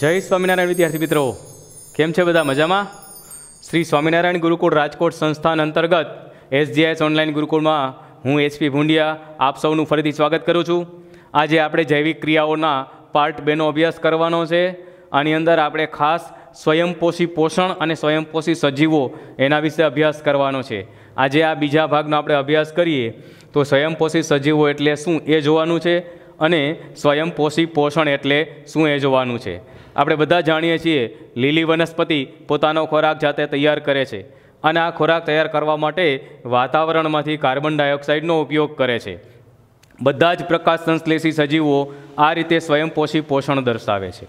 જય સ્વામિનારાયણ વિદ્યાર્થી મિત્રો કેમ છે બધા મજામાં શ્રી સ્વામિનારાયણ ગુરુકુળ રાજકોટ સંસ્થાન અંતર્ગત એસજીએસ ઓનલાઈન ગુરુકુળમાં હું એચપી ભુંડિયા આપ સૌનું ફરીથી સ્વાગત કરું છું આજે આપણે જૈવિક ક્રિયાઓના પાર્ટ બેનો અભ્યાસ કરવાનો છે આની અંદર આપણે ખાસ સ્વયંપોષી પોષણ અને સ્વયંપોષી સજીવો એના વિશે અભ્યાસ કરવાનો છે આજે આ બીજા ભાગનો આપણે અભ્યાસ કરીએ તો સ્વયંપોષી સજીવો એટલે શું એ જોવાનું છે અને સ્વયંપોષી પોષણ એટલે શું એ જોવાનું છે આપણે બધા જાણીએ છીએ લીલી વનસ્પતિ પોતાનો ખોરાક જાતે તૈયાર કરે છે અને આ ખોરાક તૈયાર કરવા માટે વાતાવરણમાંથી કાર્બન ડાયોક્સાઇડનો ઉપયોગ કરે છે બધા જ પ્રકાશ સંશ્લેષી સજીવો આ રીતે સ્વયંપોષી પોષણ દર્શાવે છે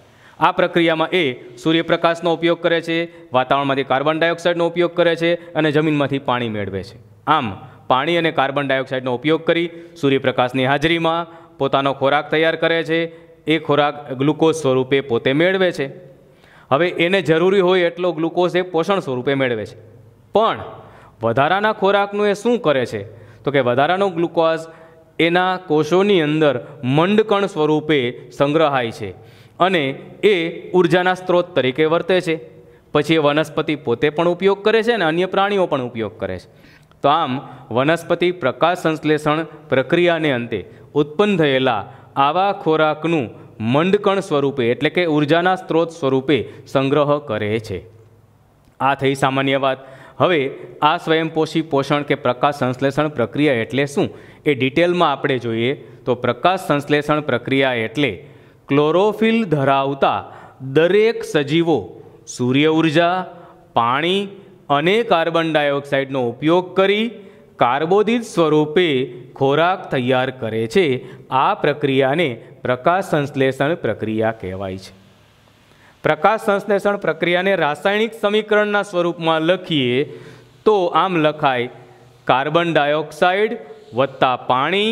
આ પ્રક્રિયામાં એ સૂર્યપ્રકાશનો ઉપયોગ કરે છે વાતાવરણમાંથી કાર્બન ડાયોક્સાઇડનો ઉપયોગ કરે છે અને જમીનમાંથી પાણી મેળવે છે આમ પાણી અને કાર્બન ડાયોક્સાઇડનો ઉપયોગ કરી સૂર્યપ્રકાશની હાજરીમાં પોતાનો ખોરાક તૈયાર કરે છે એ ખોરાક ગ્લુકોઝ સ્વરૂપે પોતે મેળવે છે હવે એને જરૂરી હોય એટલો ગ્લુકોઝ એ પોષણ સ્વરૂપે મેળવે છે પણ વધારાના ખોરાકનું એ શું કરે છે તો કે વધારાનો ગ્લુકોઝ એના કોષોની અંદર મંડકણ સ્વરૂપે સંગ્રહાય છે અને એ ઉર્જાના સ્ત્રોત તરીકે વર્તે છે પછી એ વનસ્પતિ પોતે પણ ઉપયોગ કરે છે અને અન્ય પ્રાણીઓ પણ ઉપયોગ કરે છે તો આમ વનસ્પતિ પ્રકાશ સંશ્લેષણ પ્રક્રિયાને અંતે ઉત્પન્ન થયેલા આવા ખોરાકનું મંડકણ સ્વરૂપે એટલે કે ઉર્જાના સ્ત્રોત સ્વરૂપે સંગ્રહ કરે છે આ થઈ સામાન્ય વાત હવે આ સ્વયંપોષી પોષણ કે પ્રકાશ સંશ્લેષણ પ્રક્રિયા એટલે શું એ ડિટેલમાં આપણે જોઈએ તો પ્રકાશ સંશ્લેષણ પ્રક્રિયા એટલે ક્લોરોફિલ ધરાવતા દરેક સજીવો સૂર્ય ઉર્જા પાણી અને કાર્બન ડાયોક્સાઇડનો ઉપયોગ કરી કાર્બોદિત સ્વરૂપે ખોરાક તૈયાર કરે છે આ પ્રક્રિયાને પ્રકાશ સંશ્લેષણ પ્રક્રિયા કહેવાય છે પ્રકાશ સંશ્લેષણ પ્રક્રિયાને રાસાયણિક સમીકરણના સ્વરૂપમાં લખીએ તો આમ લખાય કાર્બન ડાયોક્સાઇડ વત્તા પાણી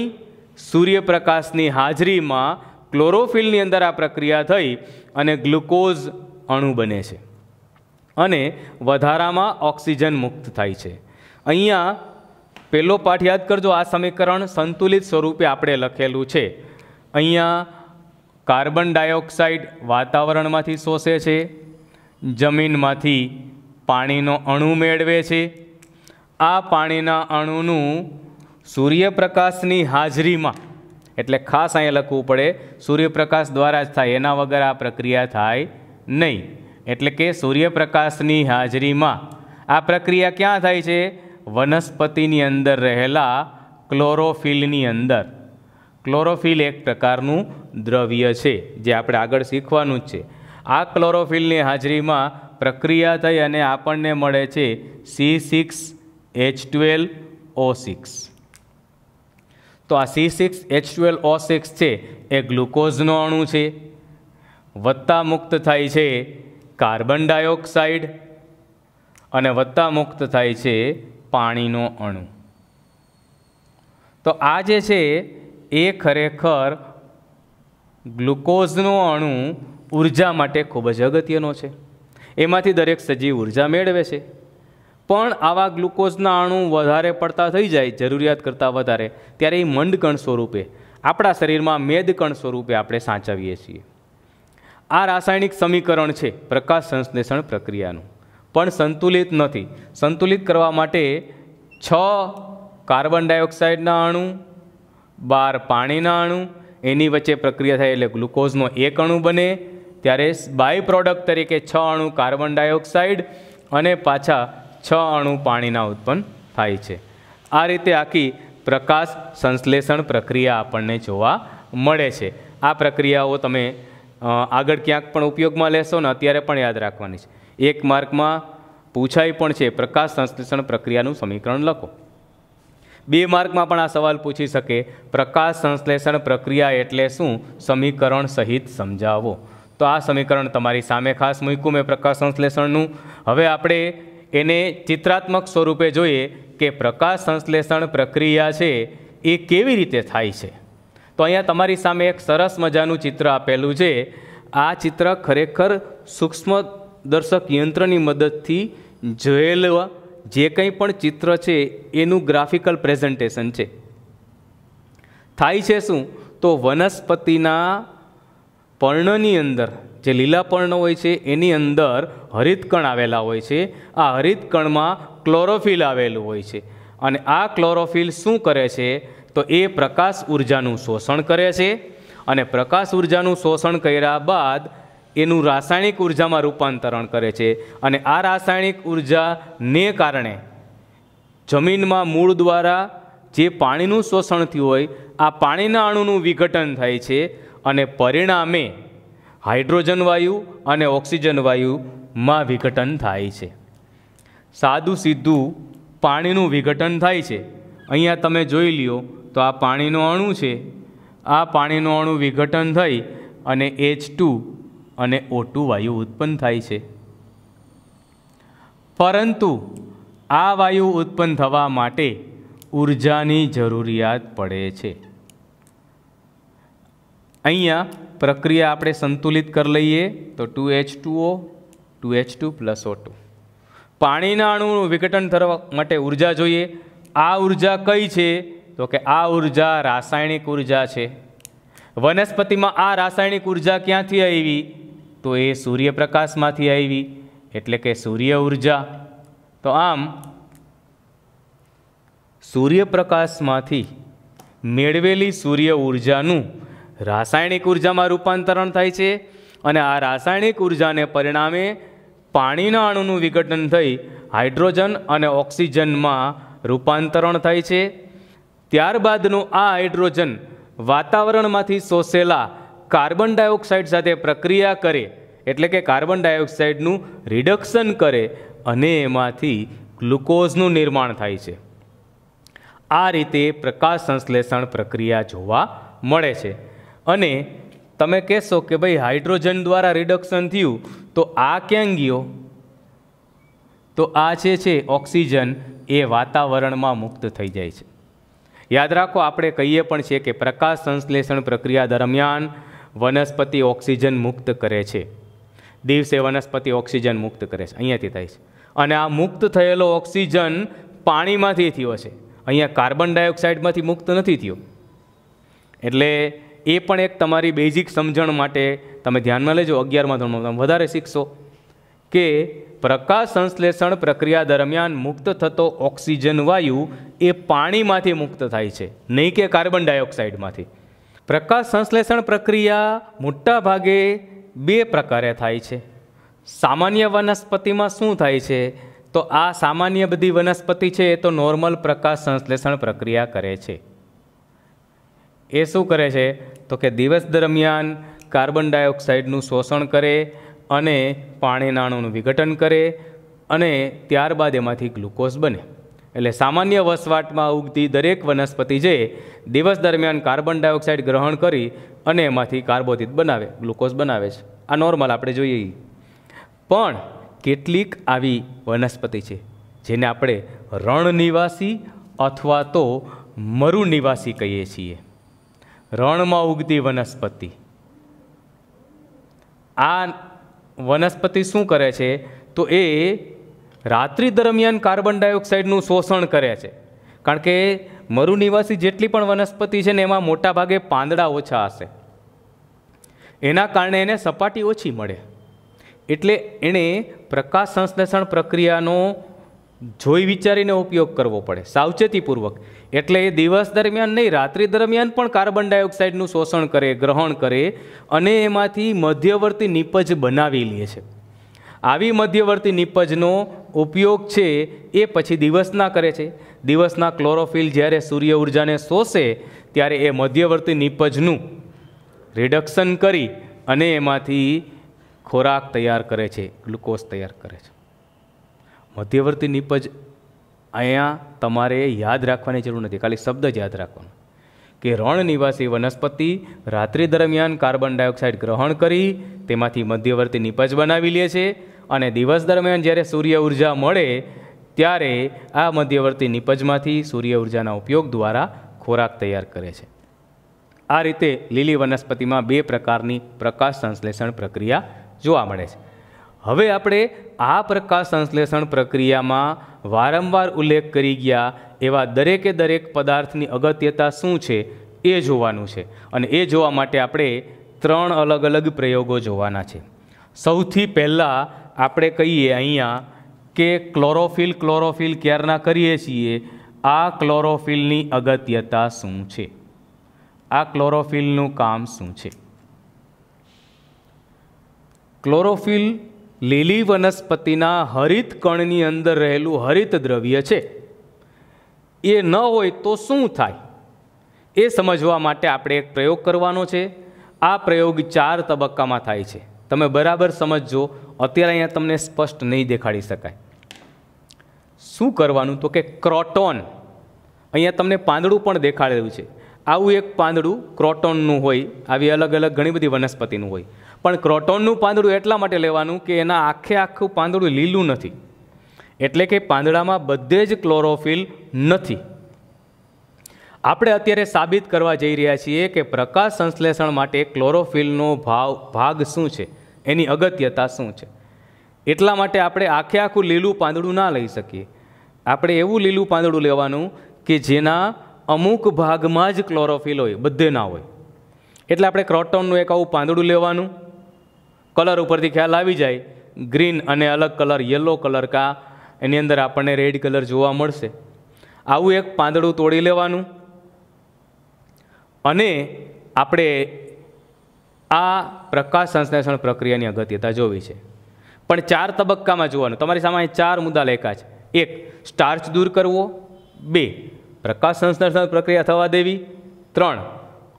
સૂર્યપ્રકાશની હાજરીમાં ક્લોરોફિલની અંદર આ પ્રક્રિયા થઈ અને ગ્લુકોઝ અણુ બને છે અને વધારામાં ઓક્સિજન મુક્ત થાય છે અહીંયા પહેલો પાઠ યાદ કરજો આ સમીકરણ સંતુલિત સ્વરૂપે આપણે લખેલું છે અહીંયા કાર્બન ડાયોક્સાઇડ વાતાવરણમાંથી શોષે છે જમીનમાંથી પાણીનો અણુ મેળવે છે આ પાણીના અણુનું સૂર્યપ્રકાશની હાજરીમાં એટલે ખાસ અહીંયા લખવું પડે સૂર્યપ્રકાશ દ્વારા જ થાય એના વગર આ પ્રક્રિયા થાય નહીં એટલે કે સૂર્યપ્રકાશની હાજરીમાં આ પ્રક્રિયા ક્યાં થાય છે વનસ્પતિની અંદર રહેલા ક્લોરોફિલની અંદર ક્લોરોફિલ એક પ્રકારનું દ્રવ્ય છે જે આપણે આગળ શીખવાનું જ છે આ ક્લોરોફિલની હાજરીમાં પ્રક્રિયા થઈ અને આપણને મળે છે C six H twelve O six તો આ C six H twelve O six છે એ ગ્લુકોઝનો અણુ છે વત્તા મુક્ત થાય છે કાર્બન ડાયોક્સાઇડ અને વત્તા મુક્ત થાય છે પાણીનો અણુ તો આ જે છે એ ખરેખર ગ્લુકોઝનો અણુ ઉર્જા માટે ખૂબ જ અગત્યનો છે એમાંથી દરેક સજીવ ઉર્જા મેળવે છે પણ આવા ગ્લુકોઝના અણુ વધારે પડતા થઈ જાય જરૂરિયાત કરતાં વધારે ત્યારે એ મંડકણ સ્વરૂપે આપણા શરીરમાં મેદકણ સ્વરૂપે આપણે સાચવીએ છીએ આ રાસાયણિક સમીકરણ છે પ્રકાશ સંશ્લેષણ પ્રક્રિયાનું પણ સંતુલિત નથી સંતુલિત કરવા માટે છ કાર્બન ડાયોક્સાઇડના અણુ બાર પાણીના અણુ એની વચ્ચે પ્રક્રિયા થાય એટલે ગ્લુકોઝનો એક અણુ બને ત્યારે બાય પ્રોડક્ટ તરીકે છ અણુ કાર્બન ડાયોક્સાઇડ અને પાછા છ અણુ પાણીના ઉત્પન્ન થાય છે આ રીતે આખી પ્રકાશ સંશ્લેષણ પ્રક્રિયા આપણને જોવા મળે છે આ પ્રક્રિયાઓ તમે આગળ ક્યાંક પણ ઉપયોગમાં લેશો ને અત્યારે પણ યાદ રાખવાની છે એક માર્કમાં પૂછાય પણ છે પ્રકાશ સંશ્લેષણ પ્રક્રિયાનું સમીકરણ લખો બે માર્કમાં પણ આ સવાલ પૂછી શકે પ્રકાશ સંશ્લેષણ પ્રક્રિયા એટલે શું સમીકરણ સહિત સમજાવો તો આ સમીકરણ તમારી સામે ખાસ મૂક્યું મેં પ્રકાશ સંશ્લેષણનું હવે આપણે એને ચિત્રાત્મક સ્વરૂપે જોઈએ કે પ્રકાશ સંશ્લેષણ પ્રક્રિયા છે એ કેવી રીતે થાય છે તો અહીંયા તમારી સામે એક સરસ મજાનું ચિત્ર આપેલું છે આ ચિત્ર ખરેખર સૂક્ષ્મ દર્શક યંત્રની મદદથી જોયેલા જે કંઈ પણ ચિત્ર છે એનું ગ્રાફિકલ પ્રેઝન્ટેશન છે થાય છે શું તો વનસ્પતિના પર્ણની અંદર જે લીલા પર્ણ હોય છે એની અંદર હરિતકણ આવેલા હોય છે આ હરિતકણમાં ક્લોરોફિલ આવેલું હોય છે અને આ ક્લોરોફિલ શું કરે છે તો એ પ્રકાશ ઉર્જાનું શોષણ કરે છે અને પ્રકાશ ઉર્જાનું શોષણ કર્યા બાદ એનું રાસાયણિક ઉર્જામાં રૂપાંતરણ કરે છે અને આ રાસાયણિક ઉર્જાને કારણે જમીનમાં મૂળ દ્વારા જે પાણીનું શોષણ થયું હોય આ પાણીના અણુનું વિઘટન થાય છે અને પરિણામે હાઇડ્રોજન વાયુ અને ઓક્સિજન વાયુમાં વિઘટન થાય છે સાદું સીધું પાણીનું વિઘટન થાય છે અહીંયા તમે જોઈ લ્યો તો આ પાણીનો અણુ છે આ પાણીનો અણુ વિઘટન થઈ અને એચ ટુ અને ઓટુ વાયુ ઉત્પન્ન થાય છે પરંતુ આ વાયુ ઉત્પન્ન થવા માટે ઉર્જાની જરૂરિયાત પડે છે અહીંયા પ્રક્રિયા આપણે સંતુલિત કરી લઈએ તો two H two O two H two plus O two પાણીના અણુનું વિઘટન થવા માટે ઉર્જા જોઈએ આ ઉર્જા કઈ છે તો કે આ ઉર્જા રાસાયણિક ઉર્જા છે વનસ્પતિમાં આ રાસાયણિક ઉર્જા ક્યાંથી આવી તો એ સૂર્યપ્રકાશમાંથી આવી એટલે કે સૂર્ય ઉર્જા તો આમ સૂર્યપ્રકાશમાંથી મેળવેલી સૂર્ય ઉર્જાનું રાસાયણિક ઉર્જામાં રૂપાંતરણ થાય છે અને આ રાસાયણિક ઉર્જાને પરિણામે પાણીના અણુનું વિઘટન થઈ હાઇડ્રોજન અને ઓક્સિજનમાં રૂપાંતરણ થાય છે ત્યારબાદનું આ હાઇડ્રોજન વાતાવરણમાંથી શોષેલા કાર્બન ડાયોક્સાઇડ સાથે પ્રક્રિયા કરે એટલે કે કાર્બન ડાયોક્સાઇડનું રિડક્શન કરે અને એમાંથી ગ્લુકોઝનું નિર્માણ થાય છે આ રીતે પ્રકાશ સંશ્લેષણ પ્રક્રિયા જોવા મળે છે અને તમે કહેશો કે ભાઈ હાઇડ્રોજન દ્વારા રિડક્શન થયું તો આ ક્યાં ગયો તો આ જે છે ઓક્સિજન એ વાતાવરણમાં મુક્ત થઈ જાય છે યાદ રાખો આપણે કહીએ પણ છીએ કે પ્રકાશ સંશ્લેષણ પ્રક્રિયા દરમિયાન વનસ્પતિ ઓક્સિજન મુક્ત કરે છે દિવસે વનસ્પતિ ઓક્સિજન મુક્ત કરે છે અહીંયાથી થાય છે અને આ મુક્ત થયેલો ઓક્સિજન પાણીમાંથી થયો છે અહીંયા કાર્બન ડાયોક્સાઇડમાંથી મુક્ત નથી થયો એટલે એ પણ એક તમારી બેઝિક સમજણ માટે તમે ધ્યાનમાં લેજો અગિયારમાં ધોરણમાં તમે વધારે શીખશો કે પ્રકાશ સંશ્લેષણ પ્રક્રિયા દરમિયાન મુક્ત થતો ઓક્સિજન વાયુ એ પાણીમાંથી મુક્ત થાય છે નહીં કે કાર્બન ડાયોક્સાઇડમાંથી પ્રકાશ સંશ્લેષણ પ્રક્રિયા મોટાભાગે બે પ્રકારે થાય છે સામાન્ય વનસ્પતિમાં શું થાય છે તો આ સામાન્ય બધી વનસ્પતિ છે એ તો નોર્મલ પ્રકાશ સંશ્લેષણ પ્રક્રિયા કરે છે એ શું કરે છે તો કે દિવસ દરમિયાન કાર્બન ડાયોક્સાઇડનું શોષણ કરે અને પાણીનાણુનું વિઘટન કરે અને ત્યારબાદ એમાંથી ગ્લુકોઝ બને એટલે સામાન્ય વસવાટમાં ઉગતી દરેક વનસ્પતિ જે દિવસ દરમિયાન કાર્બન ડાયોક્સાઇડ ગ્રહણ કરી અને એમાંથી કાર્બોદિત બનાવે ગ્લુકોઝ બનાવે છે આ નોર્મલ આપણે જોઈએ પણ કેટલીક આવી વનસ્પતિ છે જેને આપણે રણ નિવાસી અથવા તો મરુ નિવાસી કહીએ છીએ રણમાં ઉગતી વનસ્પતિ આ વનસ્પતિ શું કરે છે તો એ રાત્રિ દરમિયાન કાર્બન ડાયોક્સાઇડનું શોષણ કરે છે કારણ કે મરુનિવાસી જેટલી પણ વનસ્પતિ છે ને એમાં મોટાભાગે પાંદડા ઓછા હશે એના કારણે એને સપાટી ઓછી મળે એટલે એણે પ્રકાશ સંશ્લેષણ પ્રક્રિયાનો જોઈ વિચારીને ઉપયોગ કરવો પડે સાવચેતીપૂર્વક એટલે એ દિવસ દરમિયાન નહીં રાત્રિ દરમિયાન પણ કાર્બન ડાયોક્સાઇડનું શોષણ કરે ગ્રહણ કરે અને એમાંથી મધ્યવર્તી નિપજ બનાવી લે છે આવી મધ્યવર્તી નિપજનો ઉપયોગ છે એ પછી દિવસના કરે છે દિવસના ક્લોરોફિલ જ્યારે સૂર્ય ઉર્જાને શોષે ત્યારે એ મધ્યવર્તી નિપજનું રિડક્શન કરી અને એમાંથી ખોરાક તૈયાર કરે છે ગ્લુકોઝ તૈયાર કરે છે મધ્યવર્તી નિપજ અહીંયા તમારે યાદ રાખવાની જરૂર નથી ખાલી શબ્દ જ યાદ રાખવાનો કે રણ નિવાસી વનસ્પતિ રાત્રિ દરમિયાન કાર્બન ડાયોક્સાઇડ ગ્રહણ કરી તેમાંથી મધ્યવર્તી નિપજ બનાવી લે છે અને દિવસ દરમિયાન જ્યારે સૂર્ય ઉર્જા મળે ત્યારે આ મધ્યવર્તી નિપજમાંથી સૂર્ય ઉર્જાના ઉપયોગ દ્વારા ખોરાક તૈયાર કરે છે આ રીતે લીલી વનસ્પતિમાં બે પ્રકારની પ્રકાશ સંશ્લેષણ પ્રક્રિયા જોવા મળે છે હવે આપણે આ પ્રકાશ સંશ્લેષણ પ્રક્રિયામાં વારંવાર ઉલ્લેખ કરી ગયા એવા દરેકે દરેક પદાર્થની અગત્યતા શું છે એ જોવાનું છે અને એ જોવા માટે આપણે ત્રણ અલગ અલગ પ્રયોગો જોવાના છે સૌથી પહેલાં આપણે કહીએ અહીંયા કે ક્લોરોફિલ ક્લોરોફિલ ક્યારના કરીએ છીએ આ ક્લોરોફિલની અગત્યતા શું છે આ ક્લોરોફિલનું કામ શું છે ક્લોરોફિલ લીલી વનસ્પતિના હરિત કણની અંદર રહેલું હરિત દ્રવ્ય છે એ ન હોય તો શું થાય એ સમજવા માટે આપણે એક પ્રયોગ કરવાનો છે આ પ્રયોગ ચાર તબક્કામાં થાય છે તમે બરાબર સમજજો અત્યારે અહીંયા તમને સ્પષ્ટ નહીં દેખાડી શકાય શું કરવાનું તો કે ક્રોટોન અહીંયા તમને પાંદડું પણ દેખાડેલું છે આવું એક પાંદડું ક્રોટોનનું હોય આવી અલગ અલગ ઘણી બધી વનસ્પતિનું હોય પણ ક્રોટોનનું પાંદડું એટલા માટે લેવાનું કે એના આખે આખું પાંદડું લીલું નથી એટલે કે પાંદડામાં બધે જ ક્લોરોફિલ નથી આપણે અત્યારે સાબિત કરવા જઈ રહ્યા છીએ કે પ્રકાશ સંશ્લેષણ માટે ક્લોરોફિલનો ભાવ ભાગ શું છે એની અગત્યતા શું છે એટલા માટે આપણે આખે આખું લીલું પાંદડું ના લઈ શકીએ આપણે એવું લીલું પાંદડું લેવાનું કે જેના અમુક ભાગમાં જ ક્લોરોફિલ હોય બધે ના હોય એટલે આપણે ક્રોટોનનું એક આવું પાંદડું લેવાનું કલર ઉપરથી ખ્યાલ આવી જાય ગ્રીન અને અલગ કલર યલો કલર કા એની અંદર આપણને રેડ કલર જોવા મળશે આવું એક પાંદડું તોડી લેવાનું અને આપણે આ પ્રકાશ સંશ્લેષણ પ્રક્રિયાની અગત્યતા જોવી છે પણ ચાર તબક્કામાં જોવાનું તમારી સામે ચાર મુદ્દા લેખા છે એક સ્ટાર્ચ દૂર કરવો બે પ્રકાશ સંશ્લેષણ પ્રક્રિયા થવા દેવી ત્રણ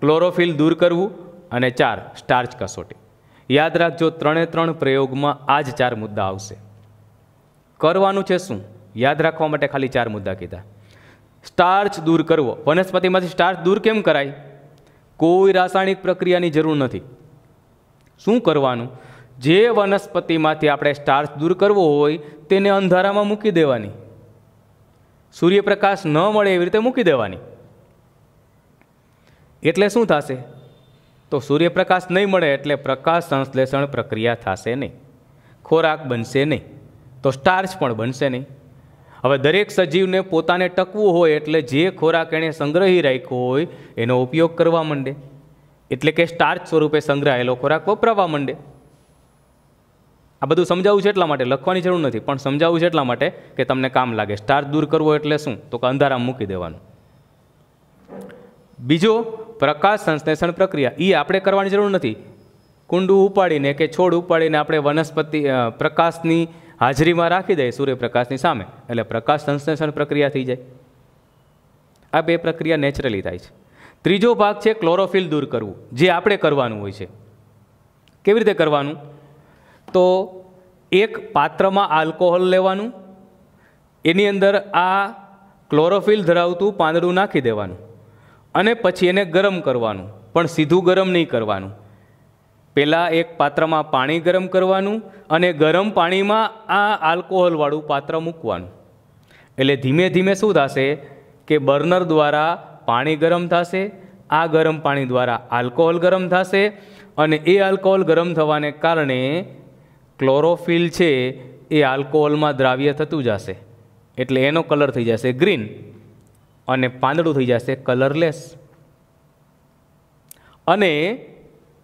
ક્લોરોફિલ દૂર કરવું અને ચાર સ્ટાર્ચ કસોટી યાદ રાખજો ત્રણે ત્રણ પ્રયોગમાં આ જ ચાર મુદ્દા આવશે કરવાનું છે શું યાદ રાખવા માટે ખાલી ચાર મુદ્દા કીધા સ્ટાર્ચ દૂર કરવો વનસ્પતિમાંથી સ્ટાર્ચ દૂર કેમ કરાય કોઈ રાસાયણિક પ્રક્રિયાની જરૂર નથી શું કરવાનું જે વનસ્પતિમાંથી આપણે સ્ટાર્ચ દૂર કરવો હોય તેને અંધારામાં મૂકી દેવાની સૂર્યપ્રકાશ ન મળે એવી રીતે મૂકી દેવાની એટલે શું થશે તો સૂર્યપ્રકાશ નહીં મળે એટલે પ્રકાશ સંશ્લેષણ પ્રક્રિયા થશે નહીં ખોરાક બનશે નહીં તો સ્ટાર્ચ પણ બનશે નહીં હવે દરેક સજીવને પોતાને ટકવું હોય એટલે જે ખોરાક એણે સંગ્રહી રાખ્યો હોય એનો ઉપયોગ કરવા માંડે એટલે કે સ્ટાર્ચ સ્વરૂપે સંગ્રહાયેલો ખોરાક વપરાવા માંડે આ બધું સમજાવવું છે એટલા માટે લખવાની જરૂર નથી પણ સમજાવવું છે એટલા માટે કે તમને કામ લાગે સ્ટાર દૂર કરવો એટલે શું તો કે અંધારામાં મૂકી દેવાનું બીજો પ્રકાશ સંશ્લેષણ પ્રક્રિયા એ આપણે કરવાની જરૂર નથી કુંડું ઉપાડીને કે છોડ ઉપાડીને આપણે વનસ્પતિ પ્રકાશની હાજરીમાં રાખી દે સૂર્યપ્રકાશની સામે એટલે પ્રકાશ સંશ્લેષણ પ્રક્રિયા થઈ જાય આ બે પ્રક્રિયા નેચરલી થાય છે ત્રીજો ભાગ છે ક્લોરોફિલ દૂર કરવું જે આપણે કરવાનું હોય છે કેવી રીતે કરવાનું તો એક પાત્રમાં આલ્કોહોલ લેવાનું એની અંદર આ ક્લોરોફિલ ધરાવતું પાંદડું નાખી દેવાનું અને પછી એને ગરમ કરવાનું પણ સીધું ગરમ નહીં કરવાનું પહેલાં એક પાત્રમાં પાણી ગરમ કરવાનું અને ગરમ પાણીમાં આ આલ્કોહોલવાળું પાત્ર મૂકવાનું એટલે ધીમે ધીમે શું થશે કે બર્નર દ્વારા પાણી ગરમ થશે આ ગરમ પાણી દ્વારા આલ્કોહોલ ગરમ થશે અને એ આલ્કોહોલ ગરમ થવાને કારણે ક્લોરોફિલ છે એ આલ્કોહોલમાં દ્રાવ્ય થતું જશે એટલે એનો કલર થઈ જશે ગ્રીન અને પાંદડું થઈ જશે કલરલેસ અને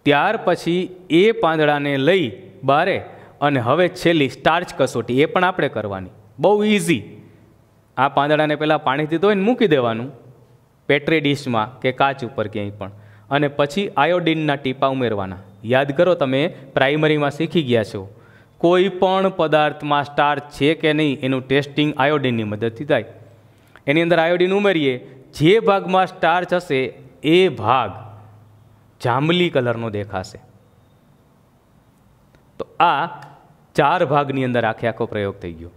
ત્યાર પછી એ પાંદડાને લઈ બારે અને હવે છેલ્લી સ્ટાર્ચ કસોટી એ પણ આપણે કરવાની બહુ ઇઝી આ પાંદડાને પહેલાં પાણીથી ધોઈને મૂકી દેવાનું પેટ્રી ડીશમાં કે કાચ ઉપર ક્યાંય પણ અને પછી આયોડિનના ટીપા ઉમેરવાના યાદ કરો તમે પ્રાઇમરીમાં શીખી ગયા છો કોઈ પણ પદાર્થમાં સ્ટાર્ચ છે કે નહીં એનું ટેસ્ટિંગ આયોડિનની મદદથી થાય એની અંદર આયોડીન ઉમેરીએ જે ભાગમાં સ્ટાર્ચ હશે એ ભાગ જાંબલી કલરનો દેખાશે તો આ ચાર ભાગની અંદર આખે આખો પ્રયોગ થઈ ગયો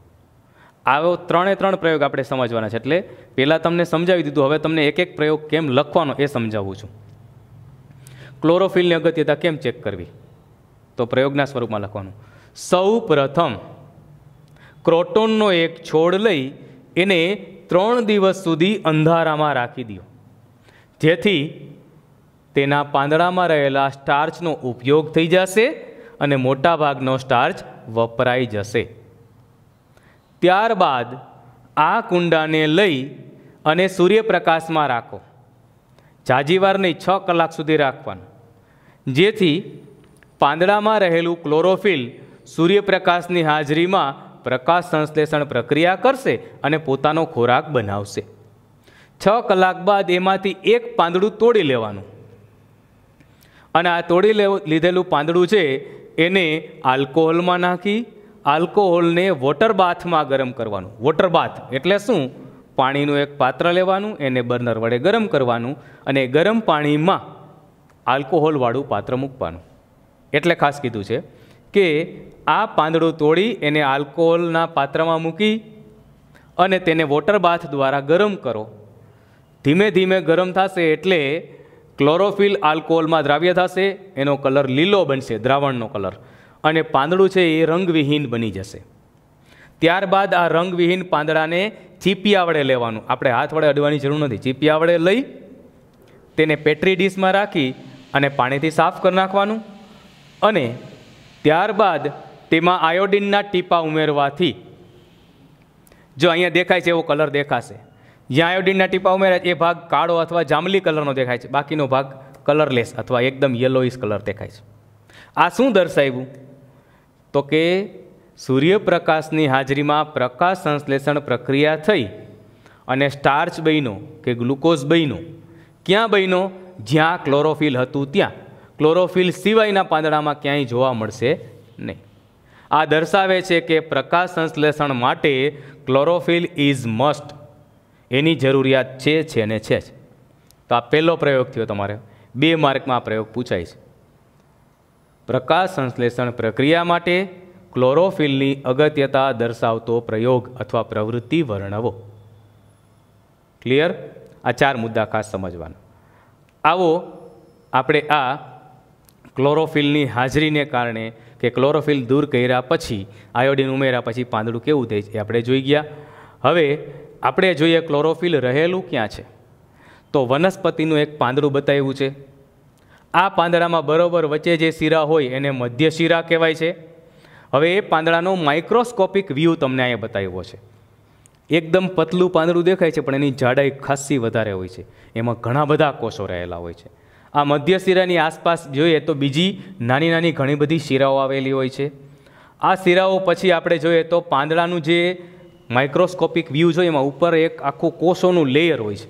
આવો ત્રણે ત્રણ પ્રયોગ આપણે સમજવાના છે એટલે પહેલાં તમને સમજાવી દીધું હવે તમને એક એક પ્રયોગ કેમ લખવાનો એ સમજાવું છું ક્લોરોફિલની અગત્યતા કેમ ચેક કરવી તો પ્રયોગના સ્વરૂપમાં લખવાનું સૌ પ્રથમ ક્રોટોનનો એક છોડ લઈ એને ત્રણ દિવસ સુધી અંધારામાં રાખી દો જેથી તેના પાંદડામાં રહેલા સ્ટાર્ચનો ઉપયોગ થઈ જશે અને મોટાભાગનો સ્ટાર્ચ વપરાઈ જશે ત્યારબાદ આ કુંડાને લઈ અને સૂર્યપ્રકાશમાં રાખો જાજીવાર નહીં છ કલાક સુધી રાખવાનું જેથી પાંદડામાં રહેલું ક્લોરોફિલ સૂર્યપ્રકાશની હાજરીમાં પ્રકાશ સંશ્લેષણ પ્રક્રિયા કરશે અને પોતાનો ખોરાક બનાવશે છ કલાક બાદ એમાંથી એક પાંદડું તોડી લેવાનું અને આ તોડી લીધેલું પાંદડું છે એને આલ્કોહોલમાં નાખી આલ્કોહોલને વોટર બાથમાં ગરમ કરવાનું વોટર બાથ એટલે શું પાણીનું એક પાત્ર લેવાનું એને બર્નર વડે ગરમ કરવાનું અને ગરમ પાણીમાં આલ્કોહોલવાળું પાત્ર મૂકવાનું એટલે ખાસ કીધું છે કે આ પાંદડું તોડી એને આલ્કોહોલના પાત્રમાં મૂકી અને તેને વોટર બાથ દ્વારા ગરમ કરો ધીમે ધીમે ગરમ થશે એટલે ક્લોરોફિલ આલ્કોહોલમાં દ્રાવ્ય થશે એનો કલર લીલો બનશે દ્રાવણનો કલર અને પાંદડું છે એ રંગવિહીન બની જશે ત્યારબાદ આ રંગવિહીન પાંદડાને ચીપિયા વડે લેવાનું આપણે હાથ વડે અડવાની જરૂર નથી ચીપિયા વડે લઈ તેને પેટ્રી ડીશમાં રાખી અને પાણીથી સાફ કરી નાખવાનું અને ત્યારબાદ તેમાં આયોડિનના ટીપા ઉમેરવાથી જો અહીંયા દેખાય છે એવો કલર દેખાશે જ્યાં આયોડિનના ટીપા ઉમેરાય એ ભાગ કાળો અથવા જાંબલી કલરનો દેખાય છે બાકીનો ભાગ કલરલેસ અથવા એકદમ યલોઇશ કલર દેખાય છે આ શું દર્શાવ્યું તો કે સૂર્યપ્રકાશની હાજરીમાં પ્રકાશ સંશ્લેષણ પ્રક્રિયા થઈ અને સ્ટાર્ચ બન્યો કે ગ્લુકોઝ બન્યો ક્યાં બન્યો જ્યાં ક્લોરોફિલ હતું ત્યાં ક્લોરોફિલ સિવાયના પાંદડામાં ક્યાંય જોવા મળશે નહીં આ દર્શાવે છે કે પ્રકાશ સંશ્લેષણ માટે ક્લોરોફિલ ઇઝ મસ્ટ એની જરૂરિયાત છે છે અને છે જ તો આ પહેલો પ્રયોગ થયો તમારે બે માર્કમાં આ પ્રયોગ પૂછાય છે પ્રકાશ સંશ્લેષણ પ્રક્રિયા માટે ક્લોરોફિલની અગત્યતા દર્શાવતો પ્રયોગ અથવા પ્રવૃત્તિ વર્ણવો ક્લિયર આ ચાર મુદ્દા ખાસ સમજવાના આવો આપણે આ ક્લોરોફિલની હાજરીને કારણે કે ક્લોરોફિલ દૂર કર્યા પછી આયોડિન ઉમેર્યા પછી પાંદડું કેવું થાય છે એ આપણે જોઈ ગયા હવે આપણે જોઈએ ક્લોરોફિલ રહેલું ક્યાં છે તો વનસ્પતિનું એક પાંદડું બતાવ્યું છે આ પાંદડામાં બરોબર વચ્ચે જે શીરા હોય એને મધ્ય શીરા કહેવાય છે હવે એ પાંદડાનો માઇક્રોસ્કોપિક વ્યૂ તમને અહીંયા બતાવ્યો છે એકદમ પતલું પાંદડું દેખાય છે પણ એની જાડાઈ ખાસી વધારે હોય છે એમાં ઘણા બધા કોષો રહેલા હોય છે આ મધ્ય શીરાની આસપાસ જોઈએ તો બીજી નાની નાની ઘણી બધી શીરાઓ આવેલી હોય છે આ શીરાઓ પછી આપણે જોઈએ તો પાંદડાનું જે માઇક્રોસ્કોપિક વ્યૂ જો એમાં ઉપર એક આખું કોષોનું લેયર હોય છે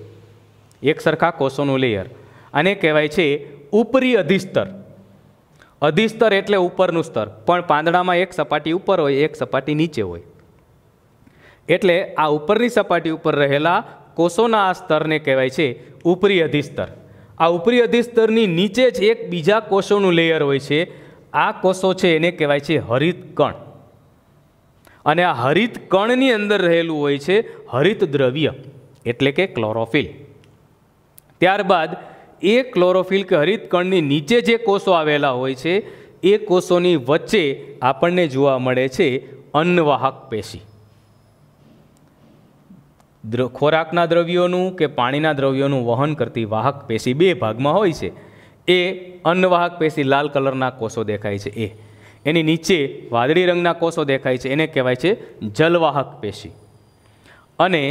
એક સરખા કોષોનું લેયર અને કહેવાય છે ઉપરી અધિસ્તર અધિસ્તર એટલે ઉપરનું સ્તર પણ પાંદડામાં એક સપાટી ઉપર હોય એક સપાટી નીચે હોય એટલે આ ઉપરની સપાટી ઉપર રહેલા કોષોના આ સ્તરને કહેવાય છે ઉપરી અધિસ્તર આ ઉપરી અધિસ્તરની નીચે જ એક બીજા કોષોનું લેયર હોય છે આ કોષો છે એને કહેવાય છે હરિત કણ અને આ હરિત કણની અંદર રહેલું હોય છે હરિત દ્રવ્ય એટલે કે ક્લોરોફિલ ત્યારબાદ એ ક્લોરોફિલ કે હરિત કણની નીચે જે કોષો આવેલા હોય છે એ કોષોની વચ્ચે આપણને જોવા મળે છે અન્નવાહક પેશી ખોરાકના દ્રવ્યોનું કે પાણીના દ્રવ્યોનું વહન કરતી વાહક પેશી બે ભાગમાં હોય છે એ અન્નવાહક પેશી લાલ કલરના કોષો દેખાય છે એ એની નીચે વાદળી રંગના કોષો દેખાય છે એને કહેવાય છે જલવાહક પેશી અને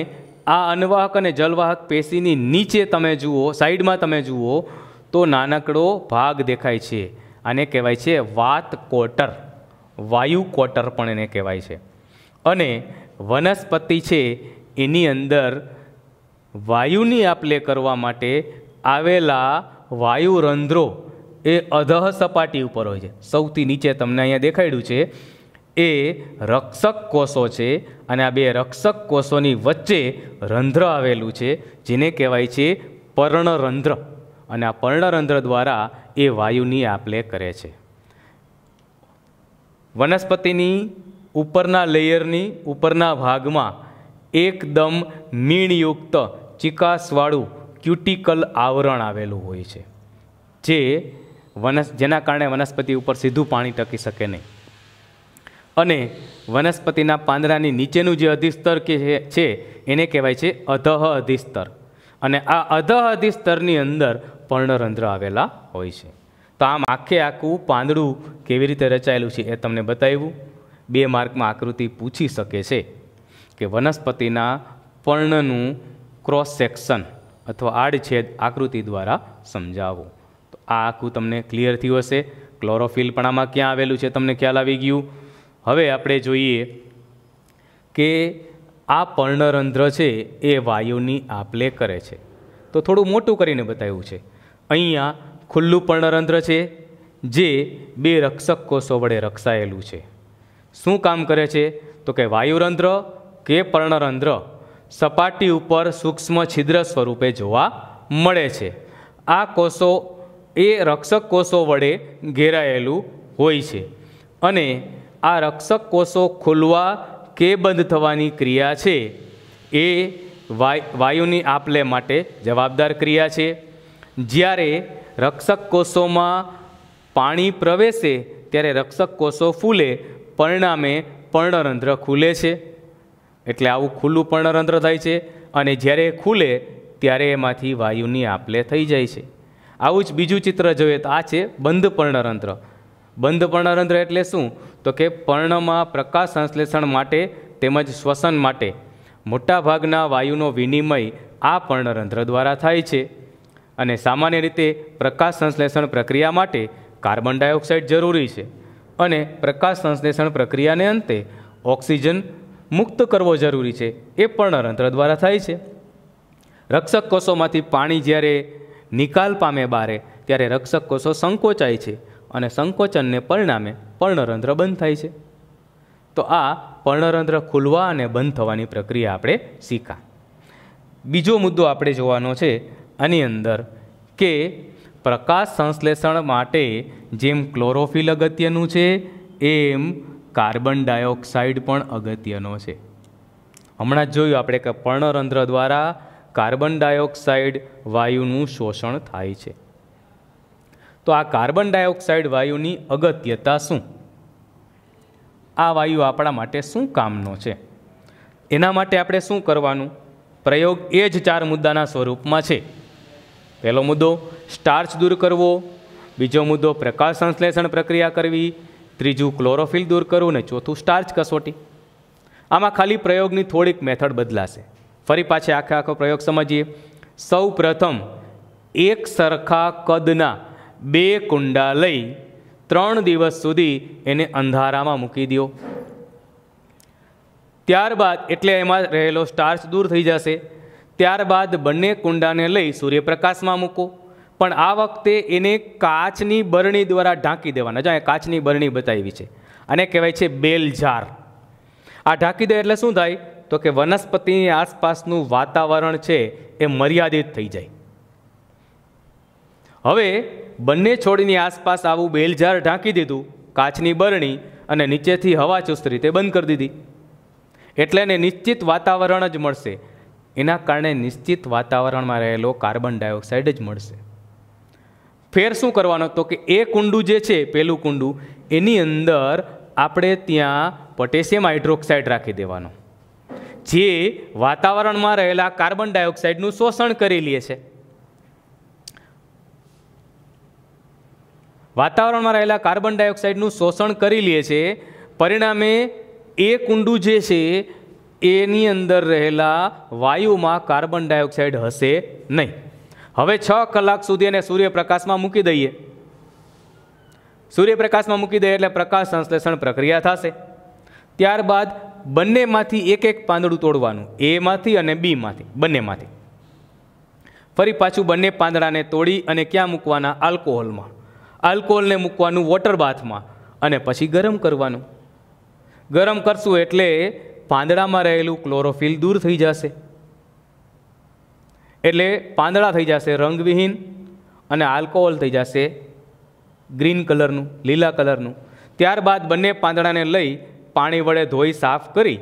આ અન્વાહક અને જલવાહક પેશીની નીચે તમે જુઓ સાઈડમાં તમે જુઓ તો નાનકડો ભાગ દેખાય છે આને કહેવાય છે વાત કોટર વાયુ કોટર પણ એને કહેવાય છે અને વનસ્પતિ છે એની અંદર વાયુની આપ લે કરવા માટે આવેલા વાયુ રંધ્રો એ અધઃ સપાટી ઉપર હોય છે સૌથી નીચે તમને અહીંયા દેખાડ્યું છે એ રક્ષક કોષો છે અને આ બે રક્ષક કોષોની વચ્ચે રંધ્ર આવેલું છે જેને કહેવાય છે પર્ણરંધ્ર અને આ પર્ણરંધ્ર દ્વારા એ વાયુની આપલે કરે છે વનસ્પતિની ઉપરના લેયરની ઉપરના ભાગમાં એકદમ મીણયુક્ત ચિકાસવાળું ક્યુટિકલ આવરણ આવેલું હોય છે જે વનસ જેના કારણે વનસ્પતિ ઉપર સીધું પાણી ટકી શકે નહીં અને વનસ્પતિના પાંદડાની નીચેનું જે અધિસ્તર કે છે એને કહેવાય છે અધહ અધિસ્તર અને આ અધહ અધિસ્તરની અંદર પર્ણરંધ્ર આવેલા હોય છે તો આમ આખે આખું પાંદડું કેવી રીતે રચાયેલું છે એ તમને બતાવ્યું બે માર્કમાં આકૃતિ પૂછી શકે છે કે વનસ્પતિના પર્ણનું ક્રોસ સેક્શન અથવા આડછેદ આકૃતિ દ્વારા સમજાવવું આ આખું તમને ક્લિયર થયું હશે ક્લોરોફિલ પણ આમાં ક્યાં આવેલું છે તમને ખ્યાલ આવી ગયું હવે આપણે જોઈએ કે આ પર્ણરંધ્ર છે એ વાયુની આપલે કરે છે તો થોડું મોટું કરીને બતાવ્યું છે અહીંયા ખુલ્લું પર્ણરંધ્ર છે જે બે રક્ષક કોષો વડે રક્ષાયેલું છે શું કામ કરે છે તો કે વાયુરંધ્ર કે પર્ણરંધ્ર સપાટી ઉપર સૂક્ષ્મ છિદ્ર સ્વરૂપે જોવા મળે છે આ કોષો એ રક્ષક કોષો વડે ઘેરાયેલું હોય છે અને આ રક્ષક કોષો ખુલવા કે બંધ થવાની ક્રિયા છે એ વાય વાયુની આપલે માટે જવાબદાર ક્રિયા છે જ્યારે રક્ષક કોષોમાં પાણી પ્રવેશે ત્યારે રક્ષક કોષો ફૂલે પરિણામે પર્ણરંધ્ર ખુલે છે એટલે આવું ખુલ્લું પર્ણરંધ્ર થાય છે અને જ્યારે ખુલે ત્યારે એમાંથી વાયુની આપલે થઈ જાય છે આવું જ બીજું ચિત્ર જોઈએ તો આ છે બંધ પર્ણરંત્ર બંધ પર્ણરંત્ર એટલે શું તો કે પર્ણમાં પ્રકાશ સંશ્લેષણ માટે તેમજ શ્વસન માટે મોટાભાગના વાયુનો વિનિમય આ પર્ણરંત્ર દ્વારા થાય છે અને સામાન્ય રીતે પ્રકાશ સંશ્લેષણ પ્રક્રિયા માટે કાર્બન ડાયોક્સાઇડ જરૂરી છે અને પ્રકાશ સંશ્લેષણ પ્રક્રિયાને અંતે ઓક્સિજન મુક્ત કરવો જરૂરી છે એ પર્ણરંત્ર દ્વારા થાય છે રક્ષક કોષોમાંથી પાણી જ્યારે નિકાલ પામે બારે ત્યારે રક્ષક કોષો સંકોચાય છે અને સંકોચનને પરિણામે પર્ણરંધ્ર બંધ થાય છે તો આ પર્ણરંધ્ર ખુલવા અને બંધ થવાની પ્રક્રિયા આપણે શીખા બીજો મુદ્દો આપણે જોવાનો છે આની અંદર કે પ્રકાશ સંશ્લેષણ માટે જેમ ક્લોરોફિલ અગત્યનું છે એમ કાર્બન ડાયોક્સાઇડ પણ અગત્યનો છે હમણાં જ જોયું આપણે કે પર્ણરંધ્ર દ્વારા કાર્બન ડાયોક્સાઇડ વાયુનું શોષણ થાય છે તો આ કાર્બન ડાયોક્સાઇડ વાયુની અગત્યતા શું આ વાયુ આપણા માટે શું કામનો છે એના માટે આપણે શું કરવાનું પ્રયોગ એ જ ચાર મુદ્દાના સ્વરૂપમાં છે પહેલો મુદ્દો સ્ટાર્ચ દૂર કરવો બીજો મુદ્દો પ્રકાશ સંશ્લેષણ પ્રક્રિયા કરવી ત્રીજું ક્લોરોફિલ દૂર કરવું ને ચોથું સ્ટાર્ચ કસોટી આમાં ખાલી પ્રયોગની થોડીક મેથડ બદલાશે ફરી પાછે આખે આખો પ્રયોગ સમજીએ સૌ પ્રથમ એક સરખા કદના બે કુંડા લઈ ત્રણ દિવસ સુધી એને અંધારામાં મૂકી દો ત્યારબાદ એટલે એમાં રહેલો સ્ટાર્સ દૂર થઈ જશે ત્યારબાદ બંને કુંડાને લઈ સૂર્યપ્રકાશમાં મૂકો પણ આ વખતે એને કાચની બરણી દ્વારા ઢાંકી દેવાના જો કાચની બરણી બતાવી છે અને કહેવાય છે બેલ ઝાર આ ઢાંકી દે એટલે શું થાય તો કે વનસ્પતિની આસપાસનું વાતાવરણ છે એ મર્યાદિત થઈ જાય હવે બંને છોડની આસપાસ આવું બેલઝાર ઢાંકી દીધું કાચની બરણી અને નીચેથી હવા ચુસ્ત રીતે બંધ કરી દીધી એટલે એને નિશ્ચિત વાતાવરણ જ મળશે એના કારણે નિશ્ચિત વાતાવરણમાં રહેલો કાર્બન ડાયોક્સાઇડ જ મળશે ફેર શું કરવાનો તો કે એ કુંડું જે છે પેલું કુંડું એની અંદર આપણે ત્યાં પોટેશિયમ હાઇડ્રોક્સાઇડ રાખી દેવાનો જે વાતાવરણમાં રહેલા કાર્બન ડાયોક્સાઇડનું શોષણ કરી લે છે વાતાવરણમાં રહેલા કાર્બન ડાયોક્સાઇડનું શોષણ કરી લે છે પરિણામે એ કુંડું જે છે એની અંદર રહેલા વાયુમાં કાર્બન ડાયોક્સાઇડ હશે નહીં હવે છ કલાક સુધી એને સૂર્યપ્રકાશમાં મૂકી દઈએ સૂર્યપ્રકાશમાં મૂકી દઈએ એટલે પ્રકાશ સંશ્લેષણ પ્રક્રિયા થશે ત્યારબાદ બંનેમાંથી એક એક પાંદડું તોડવાનું એમાંથી અને બીમાંથી બંનેમાંથી ફરી પાછું બંને પાંદડાને તોડી અને ક્યાં મૂકવાના આલ્કોહોલમાં આલ્કોહોલને મૂકવાનું વોટર બાથમાં અને પછી ગરમ કરવાનું ગરમ કરશું એટલે પાંદડામાં રહેલું ક્લોરોફિલ દૂર થઈ જશે એટલે પાંદડા થઈ જશે રંગવિહીન અને આલ્કોહોલ થઈ જશે ગ્રીન કલરનું લીલા કલરનું ત્યારબાદ બંને પાંદડાને લઈ પાણી વડે ધોઈ સાફ કરી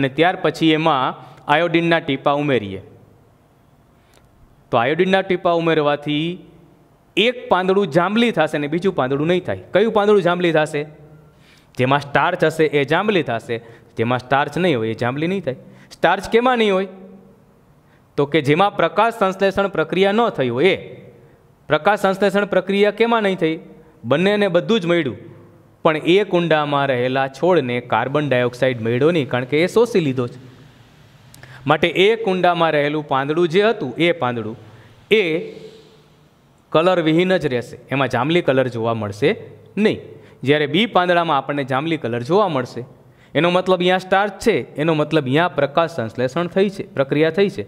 અને ત્યાર પછી એમાં આયોડિનના ટીપા ઉમેરીએ તો આયોડિનના ટીપા ઉમેરવાથી એક પાંદડું જાંબલી થશે ને બીજું પાંદડું નહીં થાય કયું પાંદડું જાંબલી થશે જેમાં સ્ટાર્ચ હશે એ જાંબલી થશે જેમાં સ્ટાર્ચ નહીં હોય એ જાંબલી નહીં થાય સ્ટાર્ચ કેમાં નહીં હોય તો કે જેમાં પ્રકાશ સંશ્લેષણ પ્રક્રિયા ન થઈ હોય એ પ્રકાશ સંશ્લેષણ પ્રક્રિયા કેમાં નહીં થઈ બંનેને બધું જ મળ્યું પણ એ કુંડામાં રહેલા છોડને કાર્બન ડાયોક્સાઇડ મળ્યો નહીં કારણ કે એ શોષી લીધો છે માટે એ કુંડામાં રહેલું પાંદડું જે હતું એ પાંદડું એ કલર વિહીન જ રહેશે એમાં જાંબલી કલર જોવા મળશે નહીં જ્યારે બી પાંદડામાં આપણને જાંબલી કલર જોવા મળશે એનો મતલબ અહીંયા સ્ટાર્ચ છે એનો મતલબ અહીંયા પ્રકાશ સંશ્લેષણ થઈ છે પ્રક્રિયા થઈ છે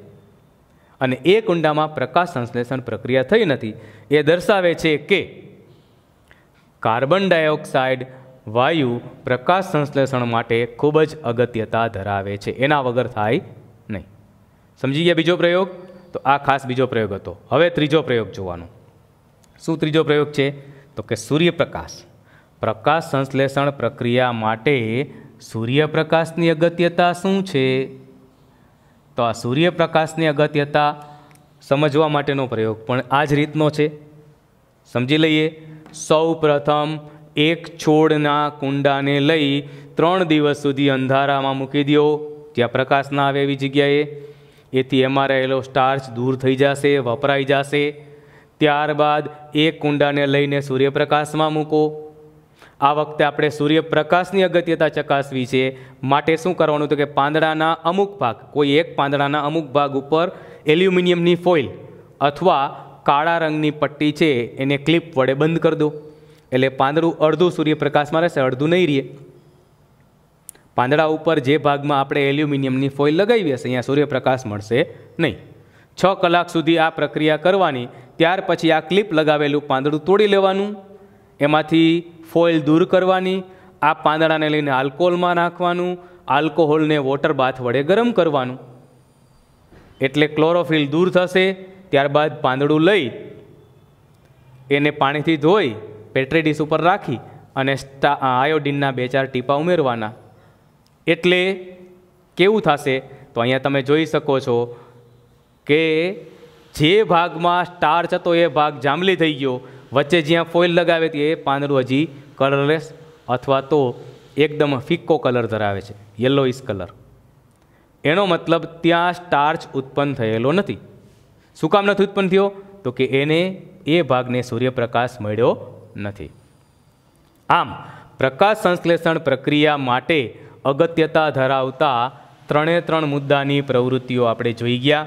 અને એ કુંડામાં પ્રકાશ સંશ્લેષણ પ્રક્રિયા થઈ નથી એ દર્શાવે છે કે કાર્બન ડાયોક્સાઇડ વાયુ પ્રકાશ સંશ્લેષણ માટે ખૂબ જ અગત્યતા ધરાવે છે એના વગર થાય નહીં સમજી ગયા બીજો પ્રયોગ તો આ ખાસ બીજો પ્રયોગ હતો હવે ત્રીજો પ્રયોગ જોવાનો શું ત્રીજો પ્રયોગ છે તો કે સૂર્યપ્રકાશ પ્રકાશ સંશ્લેષણ પ્રક્રિયા માટે સૂર્યપ્રકાશની અગત્યતા શું છે તો આ સૂર્યપ્રકાશની અગત્યતા સમજવા માટેનો પ્રયોગ પણ આ જ રીતનો છે સમજી લઈએ સૌ પ્રથમ એક છોડના કુંડાને લઈ ત્રણ દિવસ સુધી અંધારામાં મૂકી દો ત્યાં પ્રકાશ ના આવે એવી જગ્યાએ એથી એમાં રહેલો સ્ટાર્ચ દૂર થઈ જશે વપરાઈ જશે ત્યારબાદ એક કુંડાને લઈને સૂર્યપ્રકાશમાં મૂકો આ વખતે આપણે સૂર્યપ્રકાશની અગત્યતા ચકાસવી છે માટે શું કરવાનું તો કે પાંદડાના અમુક ભાગ કોઈ એક પાંદડાના અમુક ભાગ ઉપર એલ્યુમિનિયમની ફોઇલ અથવા કાળા રંગની પટ્ટી છે એને ક્લિપ વડે બંધ કરી દો એટલે પાંદડું અડધું સૂર્યપ્રકાશમાં રહેશે અડધું નહીં રહે પાંદડા ઉપર જે ભાગમાં આપણે એલ્યુમિનિયમની ફોઇલ લગાવી હશે અહીંયા સૂર્યપ્રકાશ મળશે નહીં છ કલાક સુધી આ પ્રક્રિયા કરવાની ત્યાર પછી આ ક્લિપ લગાવેલું પાંદડું તોડી લેવાનું એમાંથી ફોઇલ દૂર કરવાની આ પાંદડાને લઈને આલ્કોહોલમાં નાખવાનું આલ્કોહોલને વોટર બાથ વડે ગરમ કરવાનું એટલે ક્લોરોફિલ દૂર થશે ત્યારબાદ પાંદડું લઈ એને પાણીથી ધોઈ પેટ્રી ડીશ ઉપર રાખી અને સ્ટા આયોડીનના બે ચાર ટીપા ઉમેરવાના એટલે કેવું થશે તો અહીંયા તમે જોઈ શકો છો કે જે ભાગમાં સ્ટાર્ચ હતો એ ભાગ જાંબલી થઈ ગયો વચ્ચે જ્યાં ફોઇલ લગાવી હતી એ પાંદડું હજી કલરલેસ અથવા તો એકદમ ફિક્કો કલર ધરાવે છે યલો ઇસ કલર એનો મતલબ ત્યાં સ્ટાર્ચ ઉત્પન્ન થયેલો નથી શું કામ નથી ઉત્પન્ન થયો તો કે એને એ ભાગને સૂર્યપ્રકાશ મળ્યો નથી આમ પ્રકાશ સંશ્લેષણ પ્રક્રિયા માટે અગત્યતા ધરાવતા ત્રણે ત્રણ મુદ્દાની પ્રવૃત્તિઓ આપણે જોઈ ગયા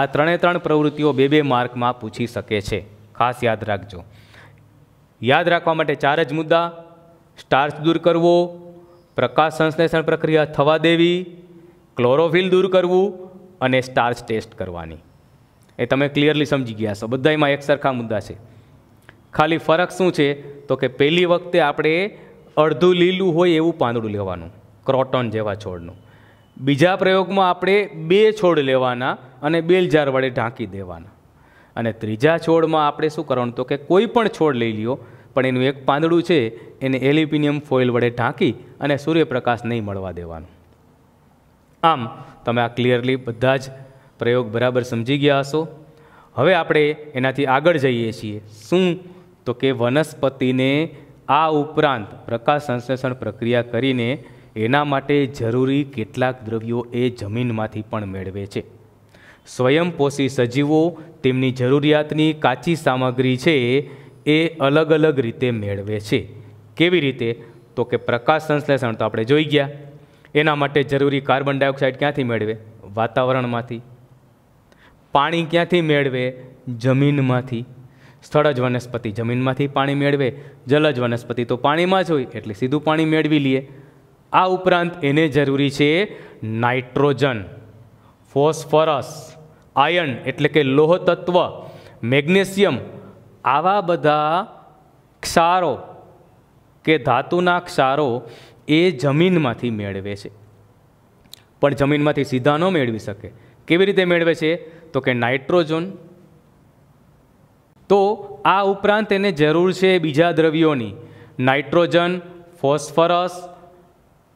આ ત્રણે ત્રણ પ્રવૃત્તિઓ બે બે માર્કમાં પૂછી શકે છે ખાસ યાદ રાખજો યાદ રાખવા માટે ચાર જ મુદ્દા સ્ટાર્ચ દૂર કરવો પ્રકાશ સંશ્લેષણ પ્રક્રિયા થવા દેવી ક્લોરોફિલ દૂર કરવું અને સ્ટાર્ચ ટેસ્ટ કરવાની એ તમે ક્લિયરલી સમજી ગયા છો બધામાં એક સરખા મુદ્દા છે ખાલી ફરક શું છે તો કે પહેલી વખતે આપણે અડધું લીલું હોય એવું પાંદડું લેવાનું ક્રોટોન જેવા છોડનું બીજા પ્રયોગમાં આપણે બે છોડ લેવાના અને બેલજાર વડે ઢાંકી દેવાના અને ત્રીજા છોડમાં આપણે શું કરવાનું તો કે કોઈ પણ છોડ લઈ લ્યો પણ એનું એક પાંદડું છે એને એલ્યુમિનિયમ ફોઇલ વડે ઢાંકી અને સૂર્યપ્રકાશ નહીં મળવા દેવાનું આમ તમે આ ક્લિયરલી બધા જ પ્રયોગ બરાબર સમજી ગયા હશો હવે આપણે એનાથી આગળ જઈએ છીએ શું તો કે વનસ્પતિને આ ઉપરાંત પ્રકાશ સંશ્લેષણ પ્રક્રિયા કરીને એના માટે જરૂરી કેટલાક દ્રવ્યો એ જમીનમાંથી પણ મેળવે છે સ્વયંપોષી સજીવો તેમની જરૂરિયાતની કાચી સામગ્રી છે એ અલગ અલગ રીતે મેળવે છે કેવી રીતે તો કે પ્રકાશ સંશ્લેષણ તો આપણે જોઈ ગયા એના માટે જરૂરી કાર્બન ડાયોક્સાઇડ ક્યાંથી મેળવે વાતાવરણમાંથી પાણી ક્યાંથી મેળવે જમીનમાંથી સ્થળજ વનસ્પતિ જમીનમાંથી પાણી મેળવે જલજ વનસ્પતિ તો પાણીમાં જ હોય એટલે સીધું પાણી મેળવી લઈએ આ ઉપરાંત એને જરૂરી છે નાઇટ્રોજન ફોસ્ફરસ આયર્ન એટલે કે લોહ તત્વ મેગ્નેશિયમ આવા બધા ક્ષારો કે ધાતુના ક્ષારો એ જમીનમાંથી મેળવે છે પણ જમીનમાંથી સીધા ન મેળવી શકે કેવી રીતે મેળવે છે તો કે નાઇટ્રોજન તો આ ઉપરાંત એને જરૂર છે બીજા દ્રવ્યોની નાઇટ્રોજન ફોસ્ફરસ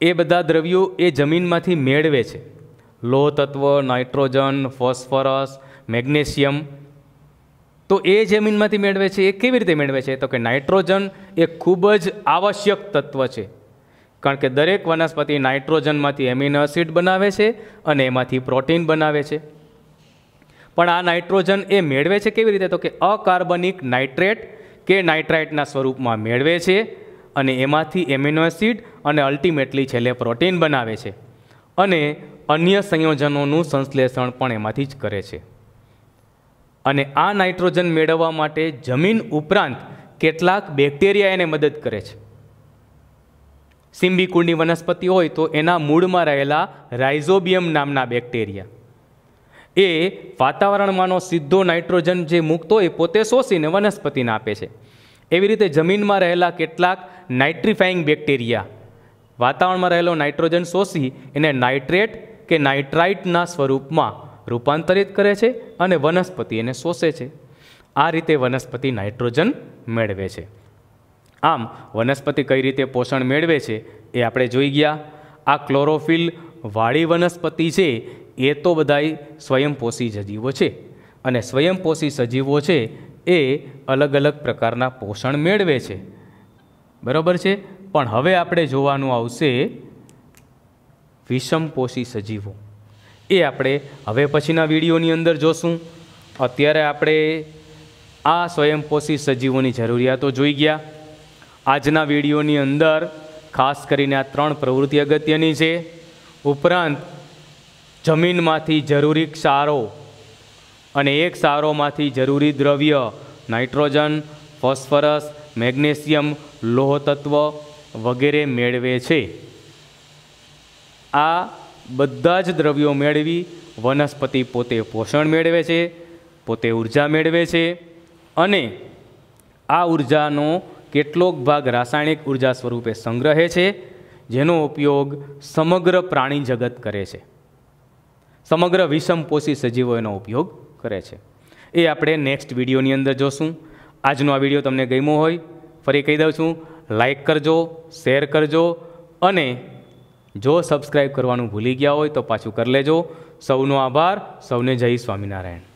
એ બધા દ્રવ્યો એ જમીનમાંથી મેળવે છે લોહ તત્વ નાઇટ્રોજન ફોસ્ફરસ મેગ્નેશિયમ તો એ જમીનમાંથી મેળવે છે એ કેવી રીતે મેળવે છે તો કે નાઇટ્રોજન એ ખૂબ જ આવશ્યક તત્વ છે કારણ કે દરેક વનસ્પતિ નાઇટ્રોજનમાંથી એમિનો એસિડ બનાવે છે અને એમાંથી પ્રોટીન બનાવે છે પણ આ નાઇટ્રોજન એ મેળવે છે કેવી રીતે તો કે અકાર્બનિક નાઇટ્રેટ કે નાઇટ્રાઇટના સ્વરૂપમાં મેળવે છે અને એમાંથી એમિનો એસિડ અને અલ્ટિમેટલી છેલ્લે પ્રોટીન બનાવે છે અને અન્ય સંયોજનોનું સંશ્લેષણ પણ એમાંથી જ કરે છે અને આ નાઇટ્રોજન મેળવવા માટે જમીન ઉપરાંત કેટલાક બેક્ટેરિયા એને મદદ કરે છે સિમ્બીકુળની વનસ્પતિ હોય તો એના મૂળમાં રહેલા રાઇઝોબિયમ નામના બેક્ટેરિયા એ વાતાવરણમાંનો સીધો નાઇટ્રોજન જે મૂકતો એ પોતે શોષીને વનસ્પતિને આપે છે એવી રીતે જમીનમાં રહેલા કેટલાક નાઇટ્રીફાઈંગ બેક્ટેરિયા વાતાવરણમાં રહેલો નાઇટ્રોજન શોષી એને નાઇટ્રેટ કે નાઇટ્રાઇટના સ્વરૂપમાં રૂપાંતરિત કરે છે અને વનસ્પતિ એને શોષે છે આ રીતે વનસ્પતિ નાઇટ્રોજન મેળવે છે આમ વનસ્પતિ કઈ રીતે પોષણ મેળવે છે એ આપણે જોઈ ગયા આ ક્લોરોફિલ વાળી વનસ્પતિ છે એ તો બધાય સ્વયંપોષી સજીવો છે અને સ્વયંપોષી સજીવો છે એ અલગ અલગ પ્રકારના પોષણ મેળવે છે બરાબર છે પણ હવે આપણે જોવાનું આવશે વિષમપોષી સજીવો એ આપણે હવે પછીના વિડીયોની અંદર જોશું અત્યારે આપણે આ સ્વયંપોષી સજીવોની જરૂરિયાતો જોઈ ગયા આજના વિડીયોની અંદર ખાસ કરીને આ ત્રણ પ્રવૃત્તિ અગત્યની છે ઉપરાંત જમીનમાંથી જરૂરી ક્ષારો અને એ ક્ષારોમાંથી જરૂરી દ્રવ્ય નાઇટ્રોજન ફોસ્ફરસ મેગ્નેશિયમ લોહ વગેરે મેળવે છે આ બધા જ દ્રવ્યો મેળવી વનસ્પતિ પોતે પોષણ મેળવે છે પોતે ઉર્જા મેળવે છે અને આ ઉર્જાનો કેટલોક ભાગ રાસાયણિક ઉર્જા સ્વરૂપે સંગ્રહે છે જેનો ઉપયોગ સમગ્ર પ્રાણી જગત કરે છે સમગ્ર વિષમ પોષી સજીવો એનો ઉપયોગ કરે છે એ આપણે નેક્સ્ટ વિડીયોની અંદર જોશું આજનો આ વિડીયો તમને ગમ્યો હોય ફરી કહી દઉં છું લાઇક કરજો શેર કરજો અને જો સબસ્ક્રાઈબ કરવાનું ભૂલી ગયા હોય તો પાછું કરી લેજો સૌનો આભાર સૌને જય સ્વામિનારાયણ